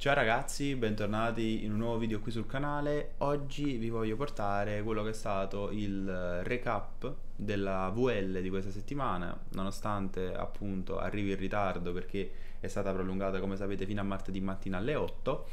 Ciao ragazzi, bentornati in un nuovo video qui sul canale. Oggi vi voglio portare quello che è stato il recap della VL di questa settimana, nonostante appunto arrivi in ritardo perché è stata prolungata come sapete fino a martedì mattina alle 8,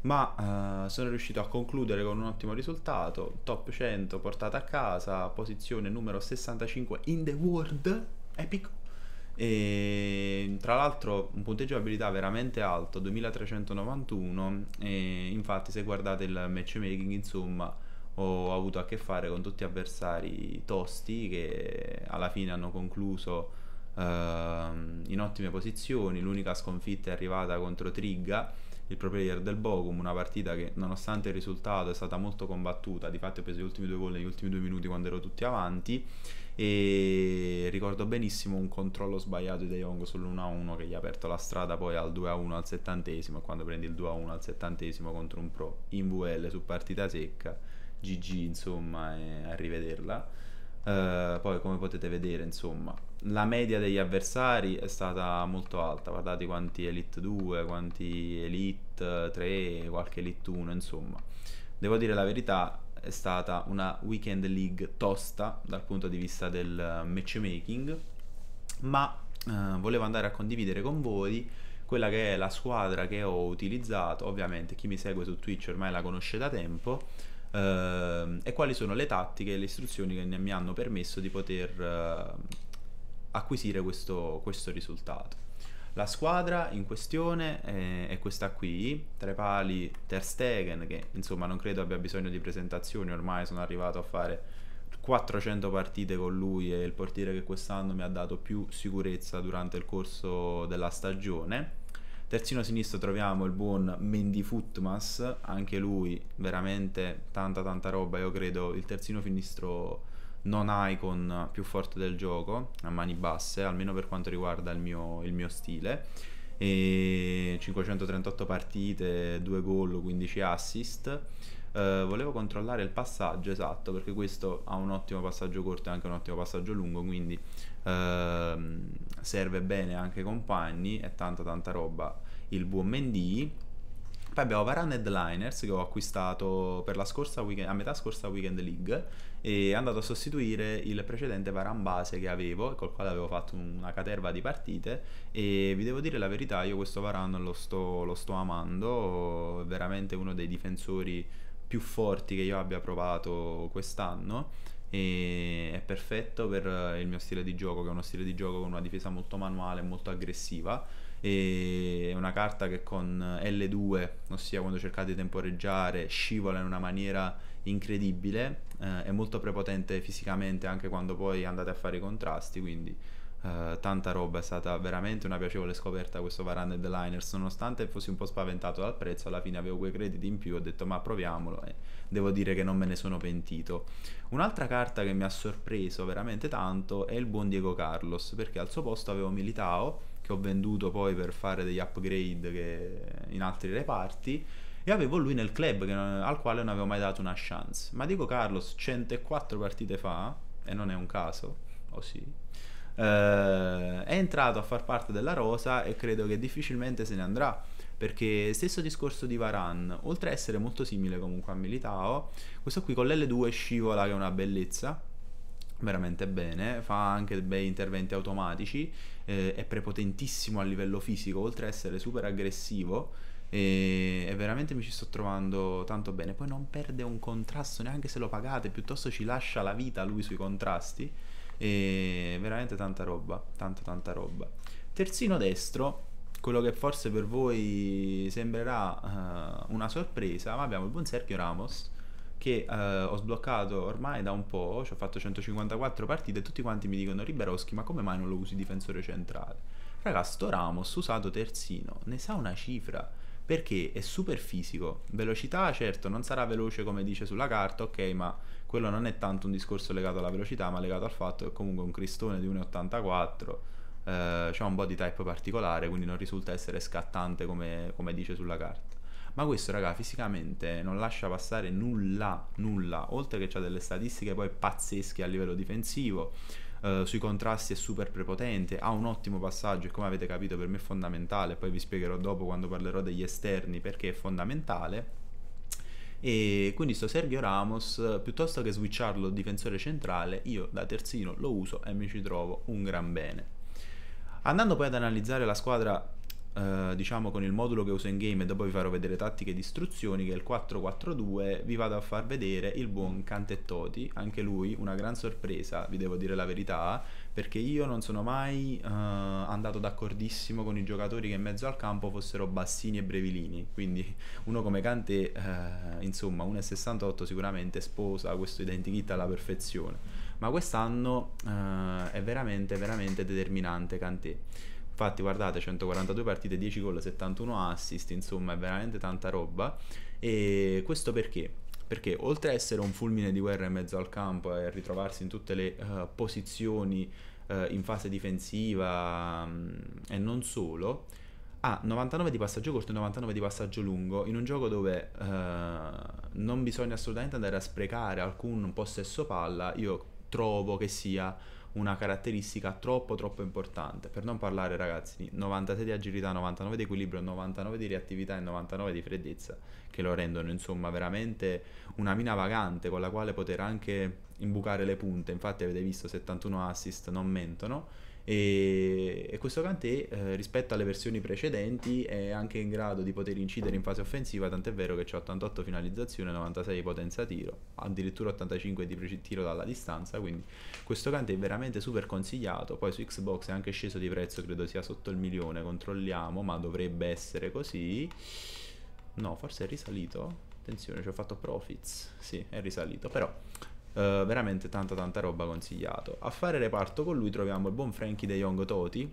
ma eh, sono riuscito a concludere con un ottimo risultato, top 100 portata a casa, posizione numero 65 in the world, epic e, tra l'altro un punteggio di abilità veramente alto, 2391, e infatti se guardate il matchmaking insomma ho avuto a che fare con tutti avversari tosti che alla fine hanno concluso uh, in ottime posizioni, l'unica sconfitta è arrivata contro Trigga il pro player del Bochum, una partita che nonostante il risultato è stata molto combattuta, di fatto ho preso gli ultimi due gol negli ultimi due minuti quando ero tutti avanti e ricordo benissimo un controllo sbagliato di De Jong sull'1-1 che gli ha aperto la strada poi al 2-1 al settantesimo e quando prendi il 2-1 al settantesimo contro un pro in VL su partita secca GG insomma e arrivederla uh, eh, poi come potete vedere insomma la media degli avversari è stata molto alta, guardate quanti Elite 2, quanti Elite 3, qualche Elite 1, insomma. Devo dire la verità, è stata una weekend league tosta dal punto di vista del eh, matchmaking, ma eh, volevo andare a condividere con voi quella che è la squadra che ho utilizzato, ovviamente chi mi segue su Twitch ormai la conosce da tempo, eh, e quali sono le tattiche e le istruzioni che mi hanno permesso di poter... Eh, acquisire questo, questo risultato. La squadra in questione è, è questa qui, tra i pali Ter Stegen, che insomma non credo abbia bisogno di presentazioni, ormai sono arrivato a fare 400 partite con lui e il portiere che quest'anno mi ha dato più sicurezza durante il corso della stagione. Terzino sinistro troviamo il buon Mendy Futmas, anche lui veramente tanta tanta roba, io credo il terzino sinistro non icon più forte del gioco a mani basse, almeno per quanto riguarda il mio, il mio stile. E 538 partite, 2 gol, 15 assist. Eh, volevo controllare il passaggio esatto perché questo ha un ottimo passaggio corto e anche un ottimo passaggio lungo quindi ehm, serve bene anche ai compagni e tanta tanta roba il buon Mendy poi abbiamo Varan Headliners che ho acquistato weekend, a metà scorsa Weekend League e è andato a sostituire il precedente Varan base che avevo, col quale avevo fatto una caterva di partite e vi devo dire la verità, io questo Varan lo sto, lo sto amando, veramente uno dei difensori più forti che io abbia provato quest'anno e è perfetto per il mio stile di gioco, che è uno stile di gioco con una difesa molto manuale, e molto aggressiva. E è una carta che con L2, ossia quando cercate di temporeggiare, scivola in una maniera incredibile, eh, è molto prepotente fisicamente anche quando poi andate a fare i contrasti, quindi eh, tanta roba, è stata veramente una piacevole scoperta questo Varane The Liners, nonostante fossi un po' spaventato dal prezzo, alla fine avevo quei crediti in più, ho detto ma proviamolo e devo dire che non me ne sono pentito. Un'altra carta che mi ha sorpreso veramente tanto è il buon Diego Carlos, perché al suo posto avevo Militao, che ho venduto poi per fare degli upgrade che... in altri reparti, e avevo lui nel club non... al quale non avevo mai dato una chance. Ma Diego Carlos 104 partite fa, e non è un caso, o oh sì, eh, è entrato a far parte della rosa e credo che difficilmente se ne andrà perché stesso discorso di Varan, oltre a essere molto simile comunque a Militao, questo qui con l'L2 scivola che è una bellezza, veramente bene, fa anche bei interventi automatici, eh, è prepotentissimo a livello fisico, oltre a essere super aggressivo, e, e, veramente mi ci sto trovando tanto bene. Poi non perde un contrasto neanche se lo pagate, piuttosto ci lascia la vita lui sui contrasti. E veramente tanta roba, tanta tanta roba. Terzino destro, quello che forse per voi sembrerà uh, una sorpresa, ma abbiamo il buon Sergio Ramos che uh, ho sbloccato ormai da un po', ci ho fatto 154 partite e tutti quanti mi dicono Riberoschi ma come mai non lo usi difensore centrale? Raga, sto Ramos usato terzino, ne sa una cifra perché è super fisico. Velocità, certo, non sarà veloce come dice sulla carta, ok, ma quello non è tanto un discorso legato alla velocità, ma legato al fatto che comunque un cristone di 1,84 eh, ha un body type particolare, quindi non risulta essere scattante come, come dice sulla carta. Ma questo, raga, fisicamente non lascia passare nulla, nulla, oltre che ha delle statistiche poi pazzesche a livello difensivo eh, sui contrasti è super prepotente, ha un ottimo passaggio e come avete capito per me è fondamentale, poi vi spiegherò dopo quando parlerò degli esterni perché è fondamentale. E quindi sto Sergio Ramos, piuttosto che switcharlo difensore centrale, io da terzino lo uso e mi ci trovo un gran bene. Andando poi ad analizzare la squadra eh, diciamo con il modulo che uso in game e dopo vi farò vedere tattiche di istruzioni che è il 442 vi vado a far vedere il buon Cantettoti anche lui una gran sorpresa vi devo dire la verità perché io non sono mai eh, andato d'accordissimo con i giocatori che in mezzo al campo fossero bassini e brevilini quindi uno come Cante eh, insomma 1,68 sicuramente sposa questo identikit alla perfezione ma quest'anno eh, è veramente veramente determinante Kanté Infatti, guardate, 142 partite, 10 gol, 71 assist, insomma, è veramente tanta roba. E questo perché? Perché oltre a essere un fulmine di guerra in mezzo al campo e ritrovarsi in tutte le uh, posizioni uh, in fase difensiva um, e non solo, ha ah, 99 di passaggio corto e 99 di passaggio lungo in un gioco dove uh, non bisogna assolutamente andare a sprecare alcun possesso palla. Io trovo che sia una caratteristica troppo troppo importante. Per non parlare ragazzi di 96 di agilità, 99 di equilibrio, 99 di reattività e 99 di freddezza, che lo rendono insomma veramente una mina vagante con la quale poter anche imbucare le punte. Infatti avete visto 71 assist, non mentono e, e questo Kanté eh, rispetto alle versioni precedenti è anche in grado di poter incidere in fase offensiva, tant'è vero che c'è 88 finalizzazione, 96 di potenza tiro, addirittura 85 di tiro dalla distanza, quindi questo Kanté è veramente super consigliato, poi su Xbox è anche sceso di prezzo, credo sia sotto il milione, controlliamo, ma dovrebbe essere così. No, forse è risalito. Attenzione, ci ho fatto profits. Sì, è risalito, però eh, veramente tanta tanta roba consigliato. A fare reparto con lui troviamo il buon Frankie De Jong Toti.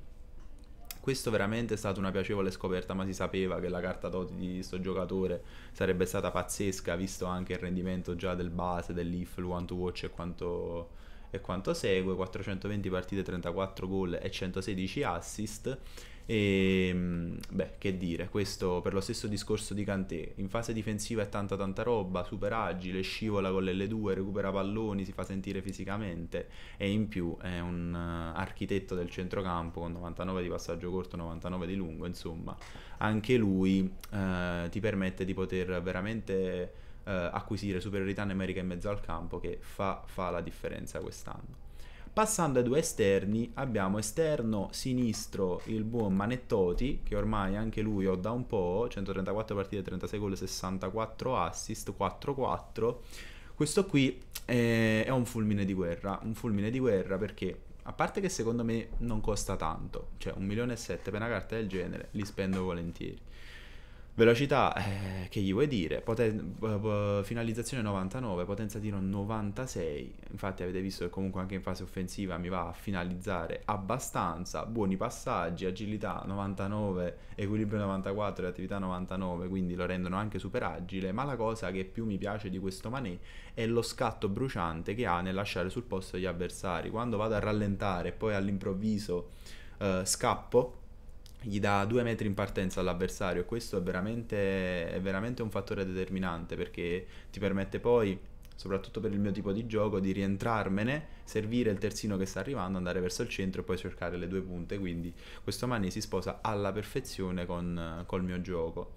Questo veramente è stata una piacevole scoperta, ma si sapeva che la carta Toti di questo giocatore sarebbe stata pazzesca, visto anche il rendimento già del base, dell'if, one to watch e quanto e quanto segue, 420 partite, 34 gol e 116 assist. E, ehm, beh, che dire, questo per lo stesso discorso di Kanté, in fase difensiva è tanta tanta roba, super agile, scivola con l'L2, recupera palloni, si fa sentire fisicamente e in più è un eh, architetto del centrocampo con 99 di passaggio corto, 99 di lungo, insomma, anche lui eh, ti permette di poter veramente eh, acquisire superiorità numerica in mezzo al campo che fa, fa la differenza quest'anno. Passando ai due esterni, abbiamo esterno sinistro il buon Manettoti, che ormai anche lui ho da un po', 134 partite, 36 gol, 64 assist, 4-4. Questo qui è, è un fulmine di guerra, un fulmine di guerra perché a parte che secondo me non costa tanto, cioè un milione e 7 per una carta del genere li spendo volentieri velocità eh, che gli vuoi dire, Poten- finalizzazione 99, potenza tiro 96, infatti avete visto che comunque anche in fase offensiva mi va a finalizzare abbastanza, buoni passaggi, agilità 99, equilibrio 94 e attività 99, quindi lo rendono anche super agile, ma la cosa che più mi piace di questo manè è lo scatto bruciante che ha nel lasciare sul posto gli avversari, quando vado a rallentare e poi all'improvviso eh, scappo gli dà due metri in partenza all'avversario. Questo è veramente, è veramente un fattore determinante perché ti permette poi, soprattutto per il mio tipo di gioco, di rientrarmene, servire il terzino che sta arrivando, andare verso il centro e poi cercare le due punte. Quindi questo Mani si sposa alla perfezione con, col mio gioco.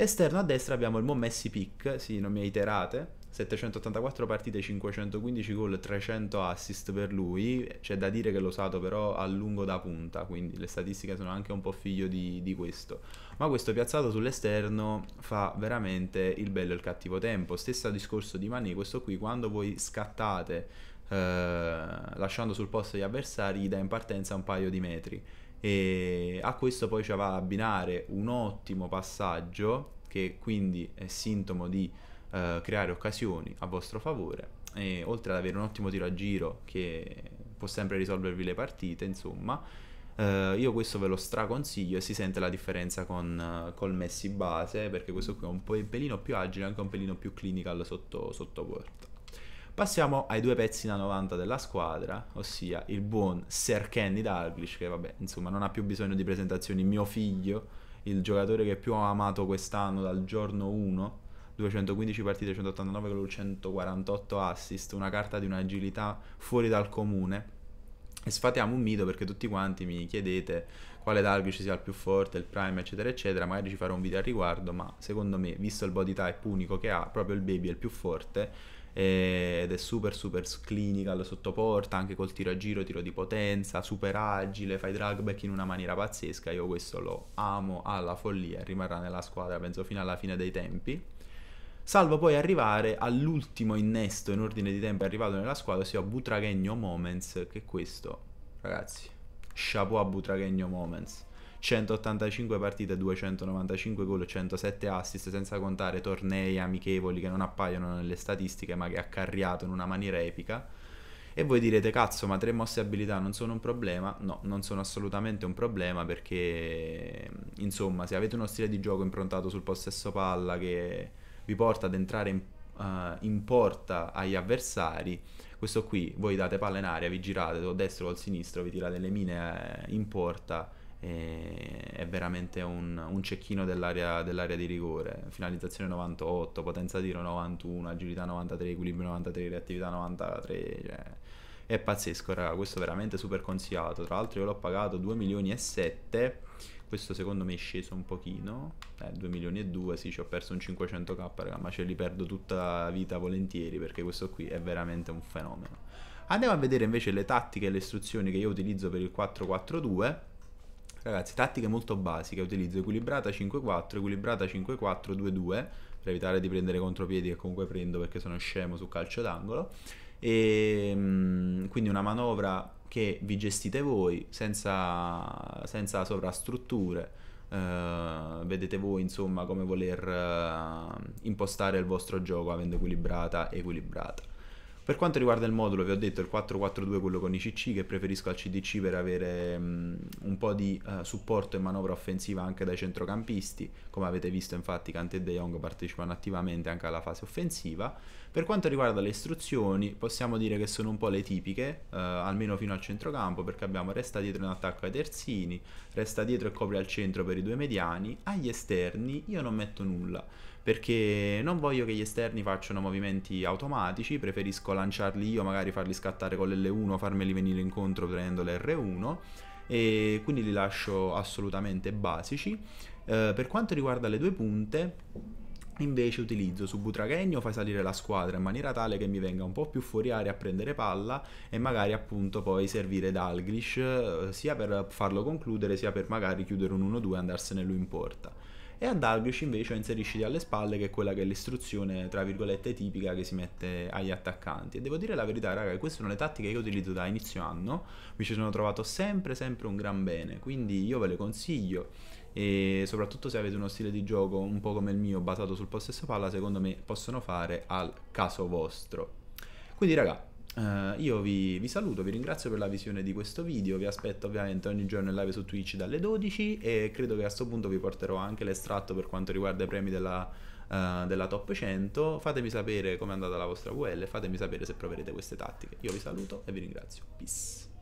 Esterno a destra abbiamo il Mommessi Pick, sì, non mi iterate, 784 partite, 515 gol, 300 assist per lui, c'è da dire che l'ho usato però a lungo da punta, quindi le statistiche sono anche un po' figlio di, di questo. Ma questo piazzato sull'esterno fa veramente il bello e il cattivo tempo, stesso discorso di Mané, questo qui quando voi scattate eh, lasciando sul posto gli avversari gli dà in partenza un paio di metri e a questo poi ci va ad abbinare un ottimo passaggio che quindi è sintomo di eh, creare occasioni a vostro favore e oltre ad avere un ottimo tiro a giro che può sempre risolvervi le partite, insomma, eh, io questo ve lo straconsiglio e si sente la differenza con eh, col Messi base perché questo qui è un, po', pelino più agile, e anche un pelino più clinical sotto, sotto porta. Passiamo ai due pezzi da 90 della squadra, ossia il buon Sir Kenny Dalglish, che vabbè, insomma, non ha più bisogno di presentazioni, mio figlio, il giocatore che più ho amato quest'anno dal giorno 1, 215 partite, 189 gol, 148 assist, una carta di un'agilità fuori dal comune. E sfatiamo un mito perché tutti quanti mi chiedete quale Dalglish sia il più forte, il prime, eccetera, eccetera. Magari ci farò un video al riguardo, ma secondo me, visto il body type unico che ha, proprio il baby è il più forte eh, ed è super super clinical sotto porta anche col tiro a giro, tiro di potenza, super agile, fai drag back in una maniera pazzesca, io questo lo amo alla follia, rimarrà nella squadra penso fino alla fine dei tempi salvo poi arrivare all'ultimo innesto in ordine di tempo arrivato nella squadra, ossia Butraghegno Moments, che questo, ragazzi, chapeau a Butraghegno Moments. 185 partite, 295 gol, 107 assist, senza contare tornei amichevoli che non appaiono nelle statistiche, ma che ha carriato in una maniera epica. E voi direte, cazzo, ma tre mosse abilità non sono un problema? No, non sono assolutamente un problema perché, insomma, se avete uno stile di gioco improntato sul possesso palla che vi porta ad entrare in, uh, in porta agli avversari. Questo qui, voi date palla in aria, vi girate o a destra o al sinistro, vi tirate le mine eh, in porta è veramente un, un cecchino dell'area, dell'area, di rigore. Finalizzazione 98, potenza tiro 91, agilità 93, equilibrio 93, reattività 93. Cioè, è pazzesco, raga. Questo è veramente super consigliato. Tra l'altro, io l'ho pagato 2 milioni e 7 questo secondo me è sceso un pochino, eh, 2 milioni e 2, sì ci ho perso un 500k raga, ma ce li perdo tutta la vita volentieri perché questo qui è veramente un fenomeno. Andiamo a vedere invece le tattiche e le istruzioni che io utilizzo per il 442. Ragazzi, tattiche molto basiche, utilizzo equilibrata 5-4, equilibrata 5-4-2-2 per evitare di prendere contropiedi che comunque prendo perché sono scemo su calcio d'angolo. E ehm, quindi una manovra che vi gestite voi senza, senza sovrastrutture. Uh, vedete voi insomma come voler uh, impostare il vostro gioco avendo equilibrata e equilibrata. Per quanto riguarda il modulo vi ho detto il 4-4-2, quello con i CC che preferisco al CDC per avere um, un po' di uh, supporto e manovra offensiva anche dai centrocampisti, come avete visto infatti Kante e De Jong partecipano attivamente anche alla fase offensiva. Per quanto riguarda le istruzioni, possiamo dire che sono un po' le tipiche, eh, almeno fino al centrocampo, perché abbiamo resta dietro in attacco ai terzini, resta dietro e copre al centro per i due mediani, agli esterni io non metto nulla perché non voglio che gli esterni facciano movimenti automatici, preferisco lanciarli io, magari farli scattare con l'L1, farmeli venire incontro prendendo l'R1 e quindi li lascio assolutamente basici. Eh, per quanto riguarda le due punte, Invece utilizzo su Butraghegno, fai salire la squadra in maniera tale che mi venga un po' più fuori aria a prendere palla e magari appunto poi servire Dalglish eh, sia per farlo concludere sia per magari chiudere un 1-2 e andarsene lui in porta. E a Dalglish invece ho inserisciti alle spalle che è quella che è l'istruzione tra virgolette tipica che si mette agli attaccanti. E devo dire la verità raga, queste sono le tattiche che io utilizzo da inizio anno, mi ci sono trovato sempre sempre un gran bene, quindi io ve le consiglio e soprattutto se avete uno stile di gioco un po' come il mio basato sul possesso palla secondo me possono fare al caso vostro quindi raga Uh, io vi, vi, saluto, vi ringrazio per la visione di questo video, vi aspetto ovviamente ogni giorno in live su Twitch dalle 12 e credo che a questo punto vi porterò anche l'estratto per quanto riguarda i premi della, uh, della top 100, fatemi sapere com'è andata la vostra VL, fatemi sapere se proverete queste tattiche, io vi saluto e vi ringrazio, peace.